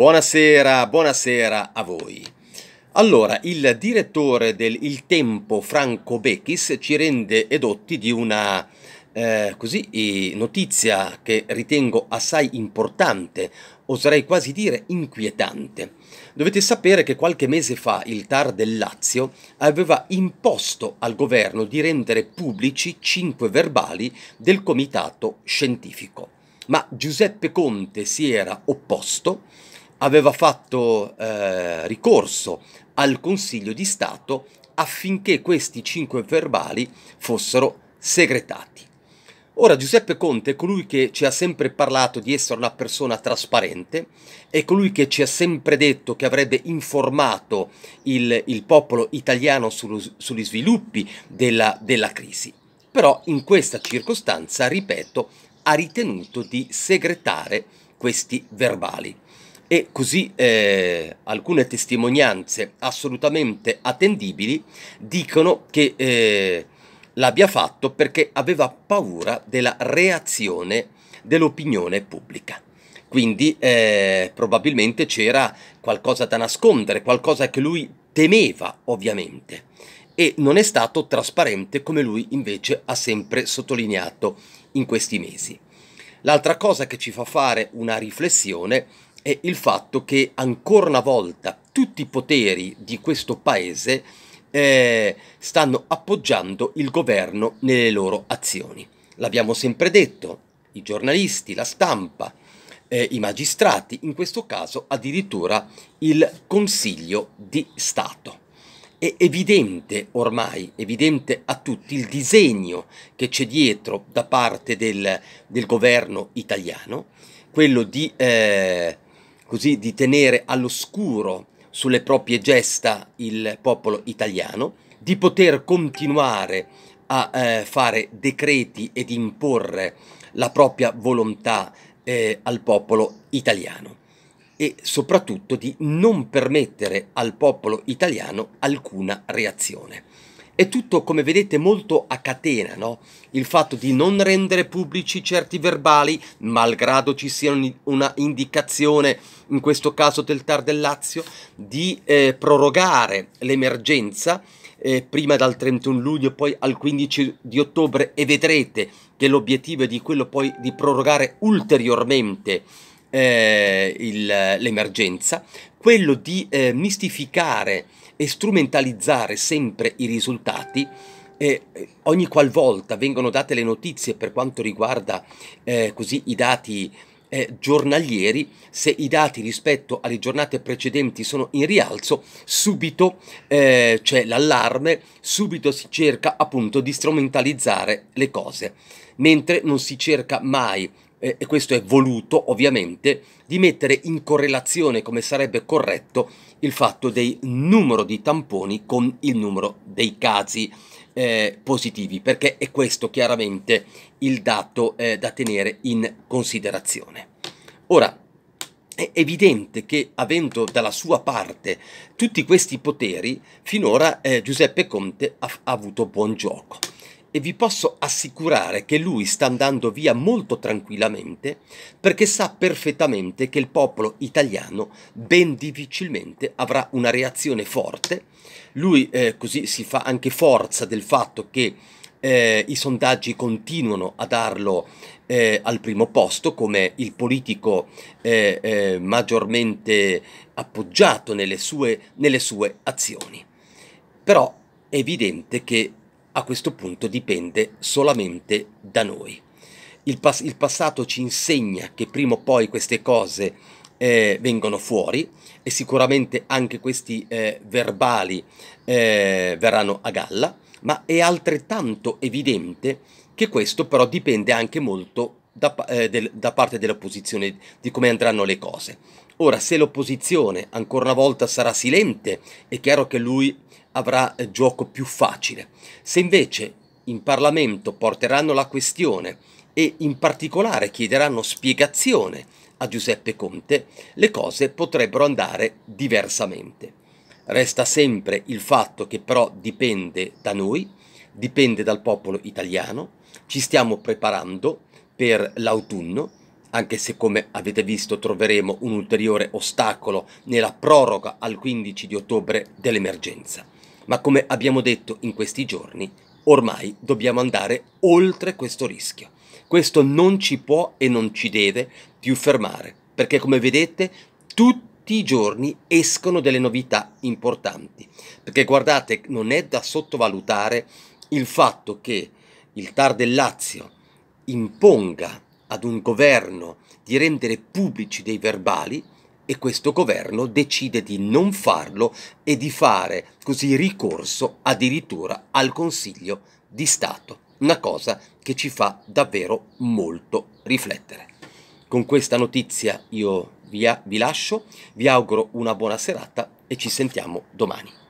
Buonasera, buonasera a voi. Allora, il direttore del Il Tempo, Franco Becchis, ci rende edotti di una eh, così, notizia che ritengo assai importante, oserei quasi dire inquietante. Dovete sapere che qualche mese fa il TAR del Lazio aveva imposto al governo di rendere pubblici cinque verbali del comitato scientifico, ma Giuseppe Conte si era opposto aveva fatto eh, ricorso al Consiglio di Stato affinché questi cinque verbali fossero segretati. Ora Giuseppe Conte è colui che ci ha sempre parlato di essere una persona trasparente, è colui che ci ha sempre detto che avrebbe informato il, il popolo italiano sullo, sugli sviluppi della, della crisi. Però in questa circostanza, ripeto, ha ritenuto di segretare questi verbali e così eh, alcune testimonianze assolutamente attendibili dicono che eh, l'abbia fatto perché aveva paura della reazione dell'opinione pubblica. Quindi eh, probabilmente c'era qualcosa da nascondere, qualcosa che lui temeva ovviamente e non è stato trasparente come lui invece ha sempre sottolineato in questi mesi. L'altra cosa che ci fa fare una riflessione è il fatto che ancora una volta tutti i poteri di questo paese eh, stanno appoggiando il governo nelle loro azioni. L'abbiamo sempre detto, i giornalisti, la stampa, eh, i magistrati, in questo caso addirittura il Consiglio di Stato. È evidente ormai, evidente a tutti il disegno che c'è dietro da parte del, del governo italiano, quello di eh, così di tenere all'oscuro sulle proprie gesta il popolo italiano, di poter continuare a eh, fare decreti ed imporre la propria volontà eh, al popolo italiano e soprattutto di non permettere al popolo italiano alcuna reazione. È tutto, come vedete, molto a catena, no? Il fatto di non rendere pubblici certi verbali, malgrado ci sia una indicazione, in questo caso del TAR del Lazio, di eh, prorogare l'emergenza eh, prima dal 31 luglio, poi al 15 di ottobre e vedrete che l'obiettivo è di quello poi di prorogare ulteriormente eh, l'emergenza, quello di eh, mistificare e strumentalizzare sempre i risultati eh, ogni qualvolta vengono date le notizie per quanto riguarda eh, così i dati eh, giornalieri, se i dati rispetto alle giornate precedenti sono in rialzo, subito eh, c'è l'allarme, subito si cerca appunto di strumentalizzare le cose, mentre non si cerca mai e questo è voluto ovviamente, di mettere in correlazione come sarebbe corretto il fatto del numero di tamponi con il numero dei casi eh, positivi, perché è questo chiaramente il dato eh, da tenere in considerazione. Ora, è evidente che avendo dalla sua parte tutti questi poteri, finora eh, Giuseppe Conte ha, ha avuto buon gioco e vi posso assicurare che lui sta andando via molto tranquillamente perché sa perfettamente che il popolo italiano ben difficilmente avrà una reazione forte. Lui eh, così si fa anche forza del fatto che eh, i sondaggi continuano a darlo eh, al primo posto come il politico eh, eh, maggiormente appoggiato nelle sue, nelle sue azioni. Però è evidente che a questo punto dipende solamente da noi. Il, pas- il passato ci insegna che prima o poi queste cose eh, vengono fuori e sicuramente anche questi eh, verbali eh, verranno a galla, ma è altrettanto evidente che questo però dipende anche molto da, eh, del, da parte dell'opposizione di come andranno le cose. Ora, se l'opposizione ancora una volta sarà silente, è chiaro che lui avrà gioco più facile. Se invece in Parlamento porteranno la questione e in particolare chiederanno spiegazione a Giuseppe Conte, le cose potrebbero andare diversamente. Resta sempre il fatto che però dipende da noi, dipende dal popolo italiano, ci stiamo preparando per l'autunno, anche se come avete visto troveremo un ulteriore ostacolo nella proroga al 15 di ottobre dell'emergenza ma come abbiamo detto in questi giorni, ormai dobbiamo andare oltre questo rischio. Questo non ci può e non ci deve più fermare, perché come vedete tutti i giorni escono delle novità importanti, perché guardate, non è da sottovalutare il fatto che il TAR del Lazio imponga ad un governo di rendere pubblici dei verbali e questo governo decide di non farlo e di fare così ricorso addirittura al Consiglio di Stato, una cosa che ci fa davvero molto riflettere. Con questa notizia io vi, vi lascio, vi auguro una buona serata e ci sentiamo domani.